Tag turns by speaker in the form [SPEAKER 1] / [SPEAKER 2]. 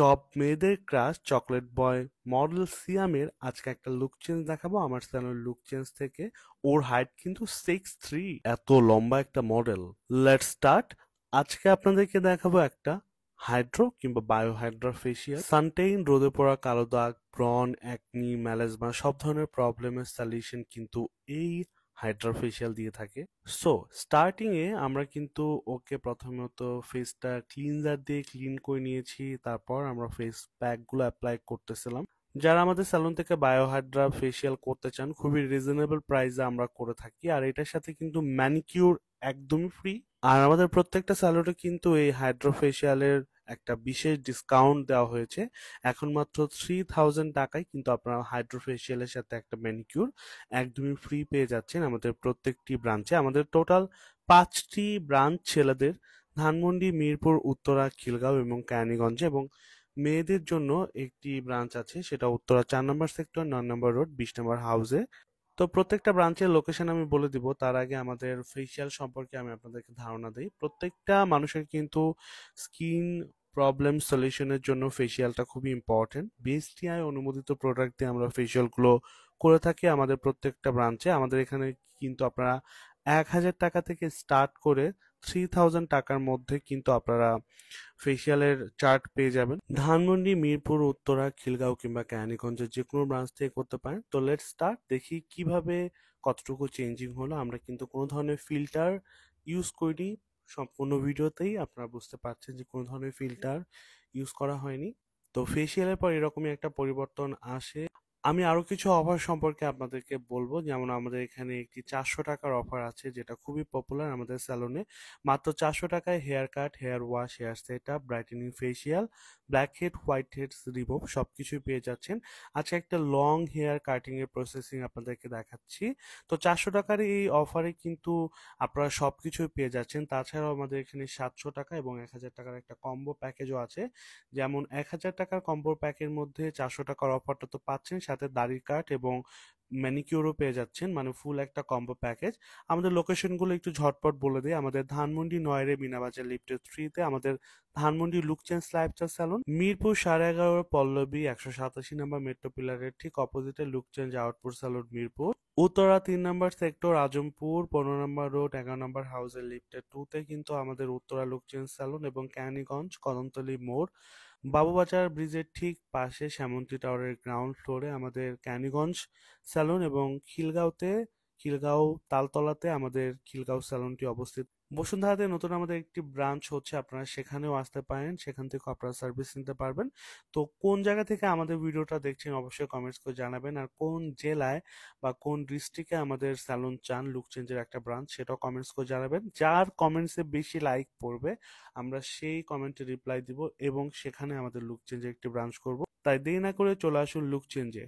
[SPEAKER 1] সব মেয়েদের crush chocolate boy model সিয়ামের আজকে একটা লুক চেঞ্জ দেখাবো আমার চ্যানেল লুক চেঞ্জ থেকে ওর হাইট কিন্তু সিক্স থ্রি এত লম্বা একটা মডেল লেট স্টার্ট আজকে আপনাদেরকে দেখাবো একটা হাইড্রো কিংবা বায়োহাইড্রা ফেসিয়াল সানটেইন রোদে পড়া কালো দাগ ব্রন অ্যাকনি ম্যালেজমা সব ধরনের প্রবলেমের সলিউশন কিন্তু এই হাইড্রোফেশিয়াল দিয়ে থাকে সো স্টার্টিংয়ে আমরা কিন্তু ওকে প্রথমত ফেসটা ক্লিনজার দিয়ে ক্লিন করে নিয়েছি তারপর আমরা ফেস গুলো অ্যাপ্লাই করতেছিলাম যারা আমাদের স্যালন থেকে বায়োহাইড্রা ফেসিয়াল করতে চান খুবই রিজনেবল প্রাইসে আমরা করে থাকি আর এটার সাথে কিন্তু ম্যানিকিউর একদমই ফ্রি আর আমাদের প্রত্যেকটা স্যালোটে কিন্তু এই হাইড্রোফেশিয়ালের একটা বিশেষ ডিসকাউন্ট দেওয়া হয়েছে এখন মাত্র থ্রি থাউজেন্ড টাকায় কিন্তু আপনারা হাইড্রোফেশিয়ালের সাথে একটা ম্যানিকিউর একদমই ফ্রি পেয়ে যাচ্ছেন আমাদের প্রত্যেকটি ব্রাঞ্চে আমাদের টোটাল পাঁচটি ব্রাঞ্চ ছেলেদের ধানমন্ডি মিরপুর উত্তরা খিলগাঁও এবং কায়ানীগঞ্জে এবং মেয়েদের জন্য একটি ব্রাঞ্চ আছে সেটা উত্তরা চার নম্বর সেক্টর নয় নম্বর রোড বিশ নম্বর হাউসে তো প্রত্যেকটা ব্রাঞ্চের লোকেশন আমি বলে দিব তার আগে আমাদের ফেসিয়াল সম্পর্কে আমি আপনাদেরকে ধারণা দিই প্রত্যেকটা মানুষের কিন্তু স্কিন প্রবলেম সলিউশনের জন্য ফেসিয়ালটা খুবই ইম্পর্টেন্ট বিএসটিআই অনুমোদিত প্রোডাক্ট দিয়ে আমরা ফেসিয়ালগুলো করে থাকি আমাদের প্রত্যেকটা ব্রাঞ্চে আমাদের এখানে কিন্তু আপনারা এক হাজার টাকা থেকে স্টার্ট করে থ্রি থাউজেন্ড টাকার মধ্যে কিন্তু আপনারা ফেসিয়ালের চার্ট পেয়ে যাবেন ধানমন্ডি মিরপুর উত্তরা খিলগাঁও কিংবা ক্যানিগঞ্জের যে কোনো ব্রাঞ্চ থেকে করতে পারেন তো লেট স্টার্ট দেখি কিভাবে কতটুকু চেঞ্জিং হলো আমরা কিন্তু কোনো ধরনের ফিল্টার ইউজ করিনি সম্পূর্ণ ভিডিওতেই আপনারা বুঝতে পারছেন যে কোনো ধরনের ফিল্টার ইউজ করা হয়নি তো ফেসিয়ালের পর এরকমই একটা পরিবর্তন আসে আমি আরো কিছু অফার সম্পর্কে আপনাদেরকে বলবো যেমন আমাদের এখানে একটি চারশো টাকার অফার আছে যেটা খুবই পপুলার আমাদের স্যালনে মাত্র চারশো টাকায় hair cut hair wash hair set up brightening facial black head white head remove সব কিছুই পেয়ে যাচ্ছেন আজকে একটা লং হেয়ার কাটিং এর প্রসেসিং আপনাদেরকে দেখাচ্ছি তো চারশো টাকার এই অফারে কিন্তু আপনারা সব কিছুই পেয়ে যাচ্ছেন তাছাড়াও আমাদের এখানে সাতশো টাকা এবং এক হাজার টাকার একটা কম্বো প্যাকেজও আছে যেমন এক হাজার টাকার কম্বো প্যাকের মধ্যে চারশো টাকার অফারটা তো পাচ্ছেন সাথে দাড়ি কাট এবং ম্যানিকিউরও পেয়ে যাচ্ছেন মানে ফুল একটা কম্বো প্যাকেজ আমাদের লোকেশনগুলো একটু ঝটপট বলে দিই আমাদের ধানমন্ডি নয়রে মিনাবাজার লিফটের থ্রিতে আমাদের Dhanmondi look change lifestyle salon Mirpur সাড়ে এগারো পল্লবী একশো সাতাশি নম্বর মেট্রো পিলারের ঠিক অপোজিটে লুকচেঞ্জ আউটপুর স্যালন মিরপুর উত্তরা তিন নম্বর সেক্টর আজমপুর পনেরো নম্বর রোড এগারো নম্বর হাউসের লিফটের টুতে কিন্তু আমাদের উত্তরা লুকচেঞ্জ স্যালন এবং ক্যানিগঞ্জ কদমতলি মোড় বাবুবাজার ব্রিজের ঠিক পাশে শ্যামন্তী টাওয়ারের গ্রাউন্ড ফ্লোরে আমাদের ক্যানিগঞ্জ স্যালন এবং খিলগাঁওতে খিলগাঁও তালতলাতে আমাদের খিলগাঁও স্যালনটি অবস্থিত বসুন্ধরাতে নতুন আমাদের একটি ব্রাঞ্চ হচ্ছে আপনারা সেখানেও আসতে পারেন সেখান থেকে আপনারা সার্ভিস নিতে পারবেন তো কোন জায়গা থেকে আমাদের ভিডিওটা দেখছেন অবশ্যই কমেন্টস করে জানাবেন আর কোন জেলায় বা কোন ডিস্ট্রিক্টে আমাদের স্যালন চান লুক চেঞ্জের একটা ব্রাঞ্চ সেটাও কমেন্টস করে জানাবেন যার কমেন্টসে বেশি লাইক পড়বে আমরা সেই কমেন্টে রিপ্লাই দিব এবং সেখানে আমাদের লুক চেঞ্জের একটি ব্রাঞ্চ করব তাই দেরি না করে চলে আসুন লুক চেঞ্জে